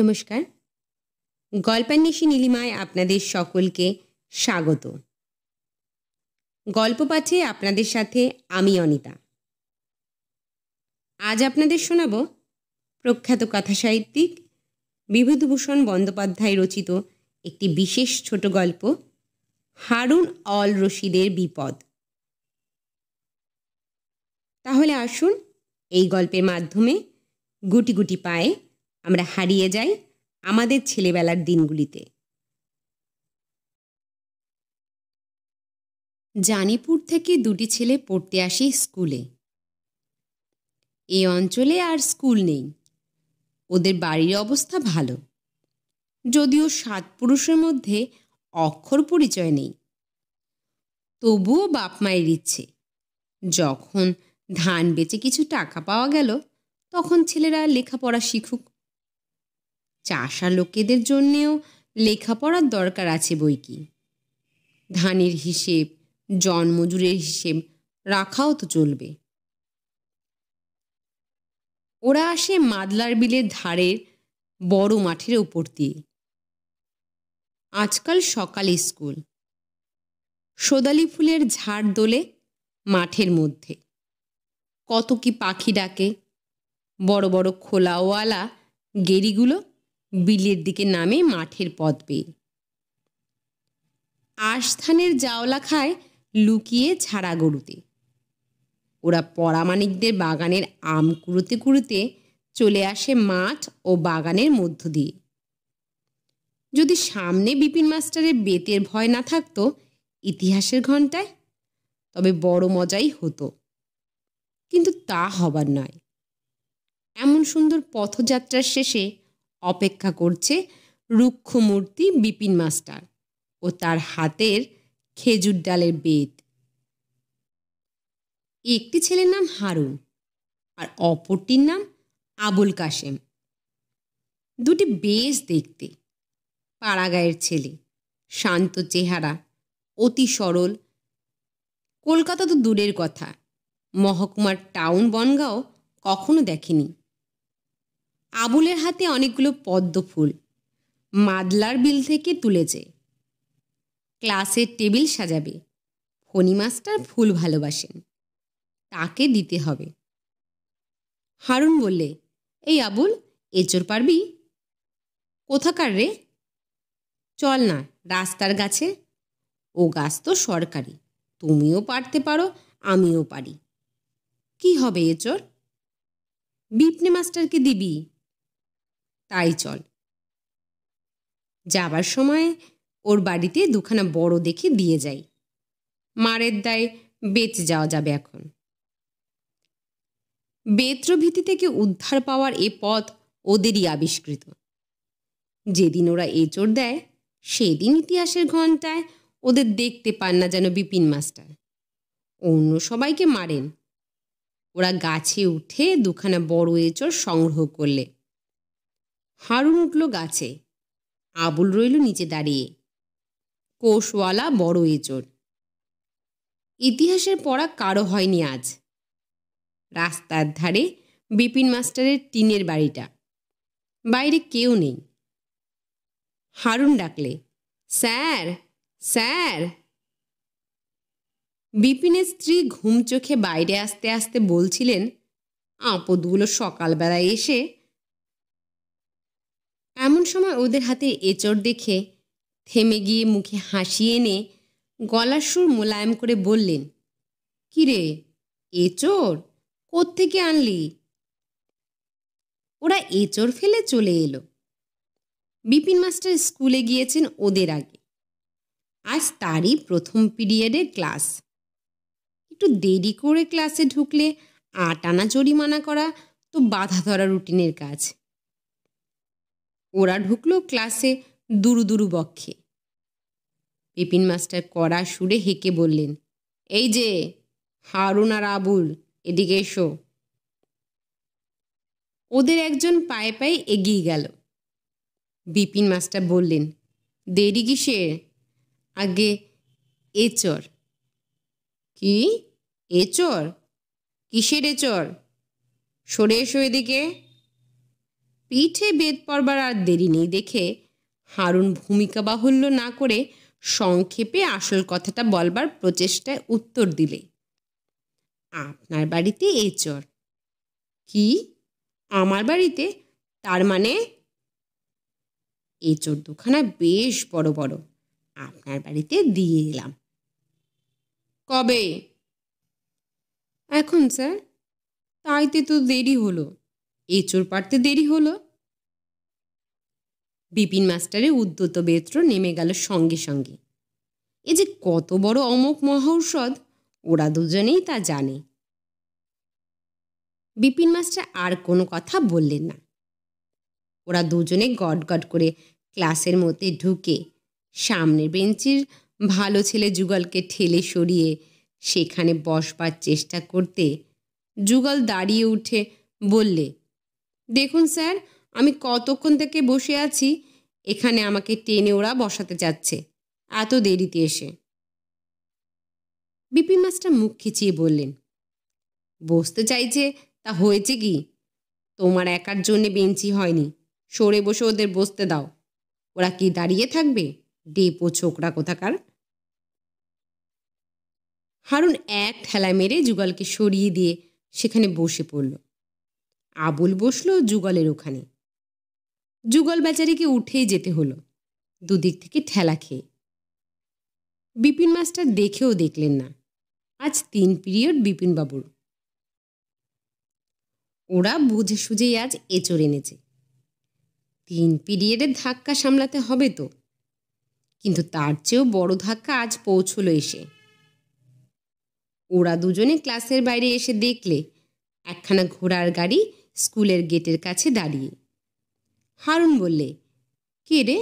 নমস্কার গল্পান্বেষী নীলিমায় আপনাদের সকলকে স্বাগত গল্প পাঠে আপনাদের সাথে আমি অনিতা আজ আপনাদের শোনাব প্রখ্যাত কথা সাহিত্যিক বিভূতিভূষণ বন্দ্যোপাধ্যায় রচিত একটি বিশেষ ছোট গল্প হারুন অল রশিদের বিপদ তাহলে আসুন এই গল্পের মাধ্যমে গুটি গুটি পায়ে আমরা হারিয়ে যাই আমাদের ছেলেবেলার দিনগুলিতে জানিপুর থেকে দুটি ছেলে পড়তে আসে স্কুলে এই অঞ্চলে আর স্কুল নেই ওদের বাড়ির অবস্থা ভালো যদিও সাত পুরুষের মধ্যে অক্ষর পরিচয় নেই তবুও বাপ মায়ের ইচ্ছে যখন ধান বেচে কিছু টাকা পাওয়া গেল তখন ছেলেরা লেখাপড়া শিখুক চাষা লোকেদের জন্যেও লেখাপড়ার দরকার আছে বই কি ধানের হিসেব জন্মজুরের হিসেব রাখাও তো চলবে ওরা আসে মাদলার বিলের ধারের বড় মাঠের ওপর দিয়ে আজকাল সকাল স্কুল সোদালি ফুলের ঝাড় দোলে মাঠের মধ্যে কত কি পাখি ডাকে বড় বড় খোলাওয়ালা গেরিগুলো বিলের দিকে নামে মাঠের পথ পেয়ে আস্থানের জাওলা খায় লুকিয়ে ছাড়া গরুতে ওরা পরামানিকদের বাগানের আম কুড়োতে কুড়োতে চলে আসে মাঠ ও বাগানের মধ্য দিয়ে যদি সামনে বিপিন মাস্টারের বেতের ভয় না থাকতো ইতিহাসের ঘন্টায় তবে বড় মজাই হতো কিন্তু তা হবার নয় এমন সুন্দর পথযাত্রার শেষে অপেক্ষা করছে রুক্ষমূর্তি বিপিন মাস্টার ও তার হাতের খেজুর ডালের বেদ একটি ছেলের নাম হারুন আর অপরটির নাম আবুল কাশেম দুটি বেশ দেখতে পাড়াগায়ের ছেলে শান্ত চেহারা অতি সরল কলকাতা তো দূরের কথা মহকুমার টাউন বনগাঁও কখনো দেখেনি আবুলের হাতে অনেকগুলো পদ্ম ফুল মাদলার বিল থেকে তুলেছে ক্লাসের টেবিল সাজাবে ফণি মাস্টার ফুল ভালোবাসেন তাকে দিতে হবে হারুন বললে এই আবুল এচোর পারবি কোথাকার রে চল না রাস্তার গাছে ও গাছ তো সরকারি তুমিও পারতে পারো আমিও পারি কি হবে এচোর বিপনে মাস্টারকে দিবি তাই চল যাবার সময় ওর বাড়িতে দুখানা বড় দেখে দিয়ে যাই মারের দায় বেঁচে যাওয়া যাবে এখন বেত্রভীতি থেকে উদ্ধার পাওয়ার এ পথ ওদেরই আবিষ্কৃত যেদিন ওরা চোর দেয় সেদিন ইতিহাসের ঘন্টায় ওদের দেখতে পান না যেন বিপিন মাস্টার অন্য সবাইকে মারেন ওরা গাছে উঠে দুখানা বড় চোর সংগ্রহ করলে হারুন উঠল গাছে আবুল রইল নিচে দাঁড়িয়ে কোষওয়ালা বড় এচোর ইতিহাসের পড়া কারো হয়নি আজ রাস্তার ধারে বিপিন মাস্টারের টিনের বাড়িটা বাইরে কেউ নেই হারুন ডাকলে স্যার স্যার বিপিনের স্ত্রী ঘুম চোখে বাইরে আসতে আসতে বলছিলেন আপদগুলো সকালবেলায় এসে সময় ওদের হাতে এচড় দেখে থেমে গিয়ে মুখে হাসি এনে গলার সুর মোলায়েম করে বললেন কিরে এচোর কোত্থেকে আনলি ওরা এচোর ফেলে চলে এলো বিপিন মাস্টার স্কুলে গিয়েছেন ওদের আগে আজ তারই প্রথম পিরিয়ডের ক্লাস একটু দেরি করে ক্লাসে ঢুকলে আট আনা জরিমানা করা তো বাধা ধরা রুটিনের কাজ ওরা ঢুকলো ক্লাসে দুরু দুরু বক্ষে পিপিন মাস্টার কড়া সুরে হেঁকে বললেন এই যে হারুন আর আবুল এদিকে এসো ওদের একজন পায়ে পায়ে এগিয়ে গেল বিপিন মাস্টার বললেন দেরি কিসে আগে এচর কি এচর কিসের এচর সরে এসো এদিকে পিঠে বেদ পড়বার আর দেরি নেই দেখে হারুন ভূমিকা বাহুল্য না করে সংক্ষেপে আসল কথাটা বলবার প্রচেষ্টায় উত্তর দিলে আপনার বাড়িতে এ চর কি আমার বাড়িতে তার মানে চোর দুখানা বেশ বড় বড় আপনার বাড়িতে দিয়ে এলাম কবে এখন স্যার তাইতে তো দেরি হলো এঁচড় পারতে দেরি হলো বিপিন মাস্টারের উদ্যত বেত্র নেমে গেল সঙ্গে সঙ্গে এ যে কত বড় অমক মহৌষধ ওরা দুজনেই তা জানে বিপিন মাস্টার আর কোনো কথা বললেন না ওরা দুজনে গট করে ক্লাসের মধ্যে ঢুকে সামনের বেঞ্চের ভালো ছেলে যুগলকে ঠেলে সরিয়ে সেখানে বসবার চেষ্টা করতে যুগল দাঁড়িয়ে উঠে বললে দেখুন স্যার আমি কতক্ষণ থেকে বসে আছি এখানে আমাকে টেনে ওরা বসাতে যাচ্ছে এত দেরিতে এসে বিপি মাস্টার মুখ খিচিয়ে বললেন বসতে চাইছে তা হয়েছে কি তোমার একার জন্যে বেঞ্চি হয়নি সরে বসে ওদের বসতে দাও ওরা কি দাঁড়িয়ে থাকবে ডেপো ছোকরা কোথাকার হারুন এক ঠেলা মেরে যুগলকে সরিয়ে দিয়ে সেখানে বসে পড়ল আবুল বসল যুগলের ওখানে যুগল বেচারিকে উঠেই যেতে হলো দুদিক থেকে ঠেলা খেয়ে বিপিন মাস্টার দেখেও দেখলেন না আজ তিন পিরিয়ড বিপিনবাবুর ওরা বুঝে সুঝেই আজ এচড় এনেছে তিন পিরিয়ডের ধাক্কা সামলাতে হবে তো কিন্তু তার চেয়েও বড় ধাক্কা আজ পৌঁছলো এসে ওরা দুজনে ক্লাসের বাইরে এসে দেখলে একখানা ঘোড়ার গাড়ি স্কুলের গেটের কাছে দাঁড়িয়ে হারুন বললে কে রে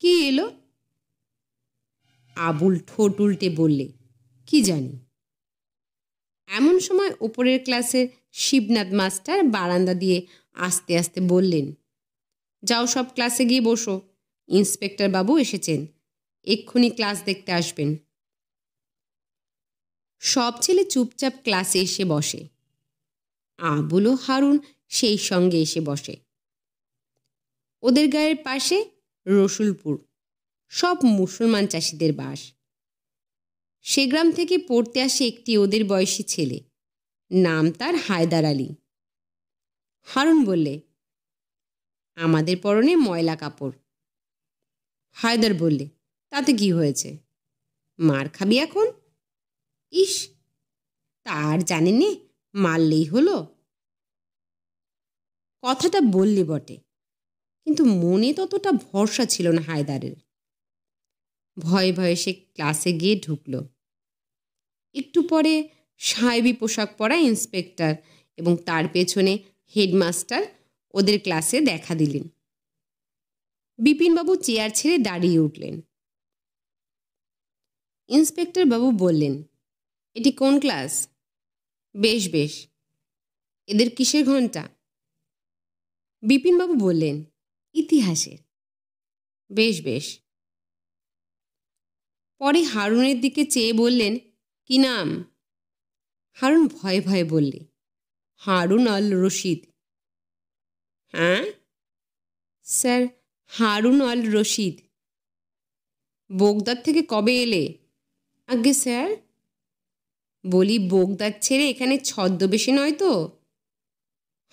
কে এলো আবুল ঠোঁট উল্টে বললে কি জানি এমন সময় ওপরের ক্লাসের শিবনাথ মাস্টার বারান্দা দিয়ে আস্তে আস্তে বললেন যাও সব ক্লাসে গিয়ে বসো ইন্সপেক্টর বাবু এসেছেন এক্ষুনি ক্লাস দেখতে আসবেন সব ছেলে চুপচাপ ক্লাসে এসে বসে আবুল ও হারুন সেই সঙ্গে এসে বসে ওদের গায়ের পাশে রসুলপুর সব মুসলমান চাষিদের বাস সে গ্রাম থেকে পড়তে আসে একটি ওদের বয়সী ছেলে নাম তার হায়দার আলী হারুন বললে আমাদের পরনে ময়লা কাপড় হায়দার বললে তাতে কি হয়েছে মার খাবি এখন ইস তার জানেনে মারলেই হলো কথাটা বললি বটে কিন্তু মনে ততটা ভরসা ছিল না হায়দারের ভয়ে ভয়ে সে ক্লাসে গিয়ে ঢুকল একটু পরে সাহেবি পোশাক পরা ইন্সপেক্টর এবং তার পেছনে হেডমাস্টার ওদের ক্লাসে দেখা দিলেন বিপিনবাবু চেয়ার ছেড়ে দাঁড়িয়ে উঠলেন ইন্সপেক্টর বাবু বললেন এটি কোন ক্লাস বেশ বেশ এদের কিসের ঘন্টা বিপিনবাবু বললেন ইতিহাসের বেশ বেশ পরে হারুনের দিকে চেয়ে বললেন কি নাম হারুন ভয়ে ভয়ে বললে হারুন আল রশিদ হ্যাঁ sir Harun al Rashid Baghdad থেকে কবে এলে আগে স্যার বলি বোগদার ছেড়ে এখানে ছদ্মবেশে নয় তো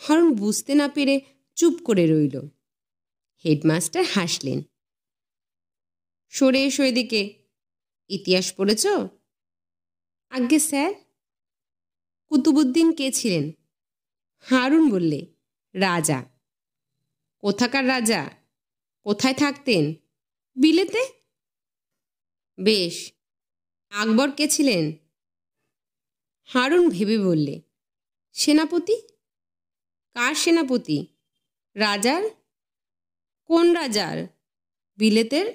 হারুন বুঝতে না পেরে চুপ করে রইল হেডমাস্টার হাসলেন সরে এসো এদিকে ইতিহাস পড়েছ আজ্ঞে স্যার কুতুবুদ্দিন কে ছিলেন হারুন বললে রাজা কোথাকার রাজা কোথায় থাকতেন বিলেতে বেশ আকবর কে ছিলেন হারুন ভেবে বললে সেনাপতি কার সেনাপতি রাজার কোন রাজার বিলেতের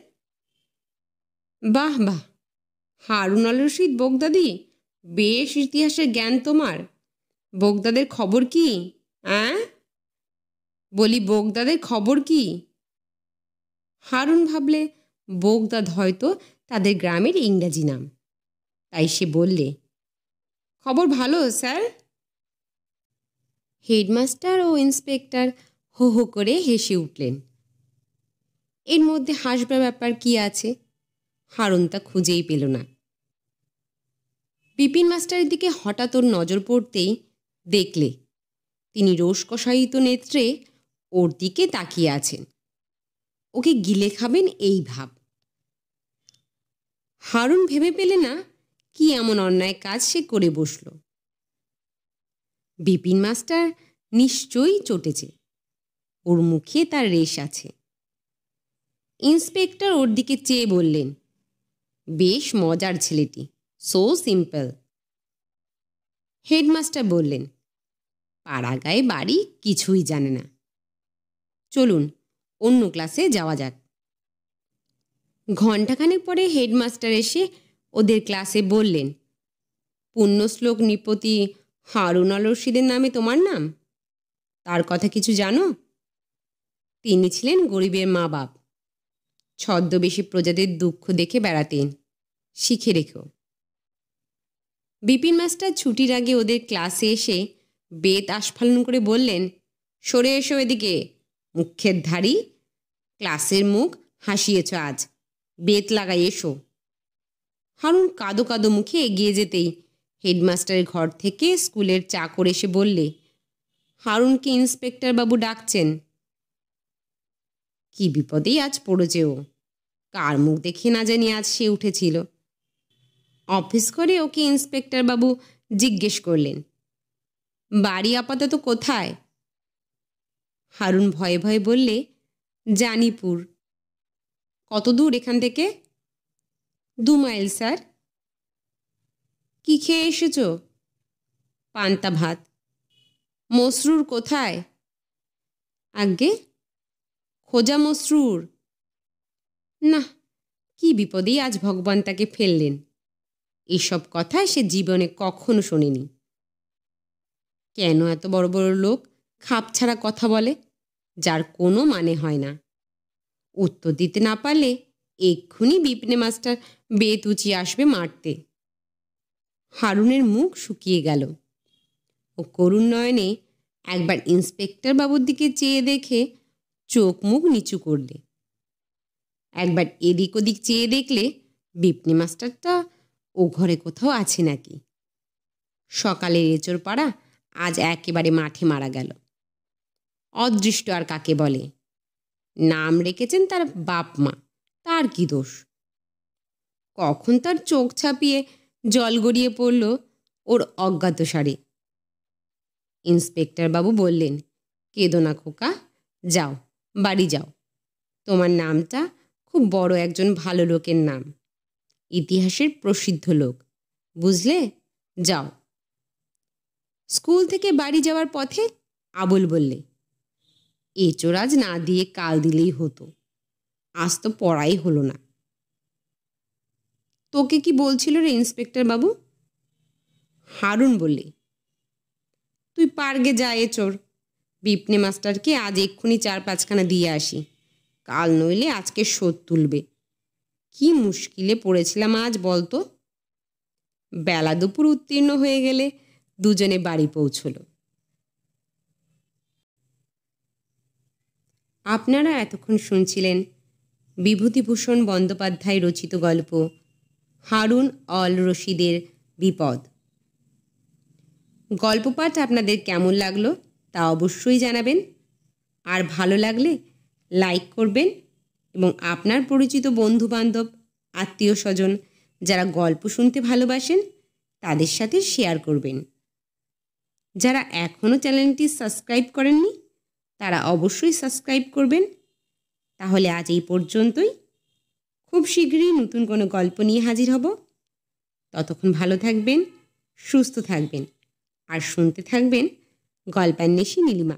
বাহ বাহ হারুন আল রশিদ বোগদাদি বেশ ইতিহাসের জ্ঞান তোমার বোগদাদের খবর কি অ্যাঁ বলি বোগদাদের খবর কি হারুন ভাবলে বোগদাদ হয়তো তাদের গ্রামের ইংরাজি নাম তাই সে বললে খবর ভালো স্যার হেডমাস্টার ও ইন্সপেক্টর হো হো করে হেসে উঠলেন এর মধ্যে হাসবার ব্যাপার কি আছে হারুন তা খুঁজেই পেল না বিপিন মাস্টারের দিকে হঠাৎ ওর নজর পড়তেই দেখলে তিনি রোষকসায়িত নেত্রে ওর দিকে তাকিয়ে আছেন ওকে গিলে খাবেন এই ভাব হারুন ভেবে পেলে না কি এমন অন্যায় কাজ সে করে বসল বিপিন মাস্টার নিশ্চয়ই চটেছে ওর মুখে তার রেশ আছে ইন্সপেক্টর ওর দিকে চেয়ে বললেন বেশ মজার ছেলেটি সো সিম্পল হেডমাস্টার বললেন পাড়াগায় বাড়ি কিছুই জানে না চলুন অন্য ক্লাসে যাওয়া যাক ঘণ্টাখানেক পরে হেডমাস্টার এসে ওদের ক্লাসে বললেন পুণ্যশ্লোক নৃপতি হারুন রশিদের নামে তোমার নাম তার কথা কিছু জানো তিনি ছিলেন গরিবের মা বাপ ছদ্মবেশী প্রজাদের দুঃখ দেখে বেড়াতেন শিখে রেখো বিপিন মাস্টার ছুটির আগে ওদের ক্লাসে এসে বেত আস্ফালন করে বললেন সরে এসো এদিকে মুখের ধারি ক্লাসের মুখ হাসিয়েছ আজ বেত লাগাই এসো হারুন কাদো কাদো মুখে এগিয়ে যেতেই হেডমাস্টারের ঘর থেকে স্কুলের চাকর এসে বললে হারুনকে ইন্সপেক্টর বাবু ডাকছেন কি বিপদেই আজ পড়েছে ও কার মুখ দেখে না জানি আজ সে উঠেছিল অফিস করে ওকে ইন্সপেক্টর বাবু জিজ্ঞেস করলেন বাড়ি আপাতত কোথায় হারুন ভয়ে ভয়ে বললে জানিপুর কত দূর এখান থেকে দু মাইল স্যার কি খেয়ে এসেছ পান্তা ভাত মসরুর কোথায় আজ্ঞে খোজা মসরুর না কি বিপদেই আজ ভগবান তাকে ফেললেন এসব কথা সে জীবনে কখনো শোনেনি কেন এত বড় বড় লোক খাপ ছাড়া কথা বলে যার কোনো মানে হয় না উত্তর দিতে না পারলে এক্ষুনি বিপনে মাস্টার উঁচিয়ে আসবে মারতে হারুনের মুখ শুকিয়ে গেল ও করুণ নয়নে একবার ইন্সপেক্টর বাবুর দিকে চেয়ে দেখে চোখ মুখ নিচু করলে একবার এদিক ওদিক চেয়ে দেখলে বিপনি মাস্টারটা ও ঘরে কোথাও আছে নাকি সকালে এচোর পাড়া আজ একেবারে মাঠে মারা গেল অদৃষ্ট আর কাকে বলে নাম রেখেছেন তার বাপ মা তার কি দোষ কখন তার চোখ ছাপিয়ে জল গড়িয়ে পড়ল ওর অজ্ঞাত সারে ইন্সপেক্টর বাবু বললেন কেদো না খোকা যাও বাড়ি যাও তোমার নামটা খুব বড় একজন ভালো লোকের নাম ইতিহাসের প্রসিদ্ধ লোক বুঝলে যাও স্কুল থেকে বাড়ি যাওয়ার পথে আবুল বললে এচোরাজ না দিয়ে কাল দিলেই হতো আজ তো পড়াই হলো না তোকে কি বলছিল রে ইন্সপেক্টর বাবু হারুন বললে তুই পার্গে যা এ চোর বিপনে মাস্টারকে আজ এক্ষুনি চার পাঁচখানা দিয়ে আসি কাল নইলে আজকে শোধ তুলবে কি মুশকিলে পড়েছিলাম আজ বলতো বেলা দুপুর উত্তীর্ণ হয়ে গেলে দুজনে বাড়ি পৌঁছল আপনারা এতক্ষণ শুনছিলেন বিভূতিভূষণ বন্দ্যোপাধ্যায় রচিত গল্প হারুন অল রশিদের বিপদ গল্প পাঠ আপনাদের কেমন লাগলো তা অবশ্যই জানাবেন আর ভালো লাগলে লাইক করবেন এবং আপনার পরিচিত বন্ধুবান্ধব আত্মীয় স্বজন যারা গল্প শুনতে ভালোবাসেন তাদের সাথে শেয়ার করবেন যারা এখনও চ্যানেলটি সাবস্ক্রাইব করেননি তারা অবশ্যই সাবস্ক্রাইব করবেন তাহলে আজ এই পর্যন্তই খুব শীঘ্রই নতুন কোনো গল্প নিয়ে হাজির হব ততক্ষণ ভালো থাকবেন সুস্থ থাকবেন আর শুনতে থাকবেন গল্পান্বেষী নীলিমা